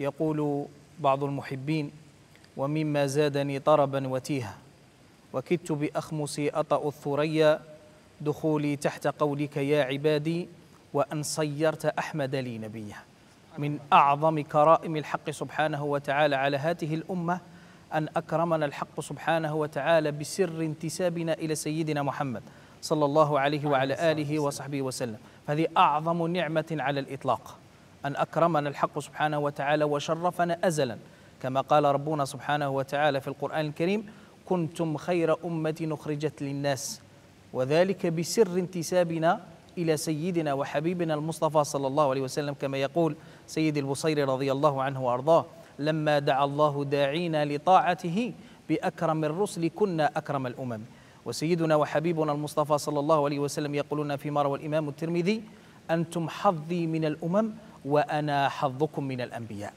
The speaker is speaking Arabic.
يقول بعض المحبين ومما زادني طربا وتيها وكدت بأخمصي أطأ الثريا دخولي تحت قولك يا عبادي وأن صيرت أحمد لي نبيا من أعظم كرائم الحق سبحانه وتعالى على هاته الأمة أن أكرمنا الحق سبحانه وتعالى بسر انتسابنا إلى سيدنا محمد صلى الله عليه وعلى آله وصحبه وسلم هذه أعظم نعمة على الإطلاق أن أكرمنا الحق سبحانه وتعالى وشرفنا أزلا كما قال ربنا سبحانه وتعالى في القرآن الكريم كنتم خير أمة أخرجت للناس وذلك بسر انتسابنا إلى سيدنا وحبيبنا المصطفى صلى الله عليه وسلم كما يقول سيد البصير رضي الله عنه وأرضاه لما دعا الله داعينا لطاعته بأكرم الرسل كنا أكرم الأمم وسيدنا وحبيبنا المصطفى صلى الله عليه وسلم يقولون فيما روى الإمام الترمذي أنتم حظي من الأمم وأنا حظكم من الأنبياء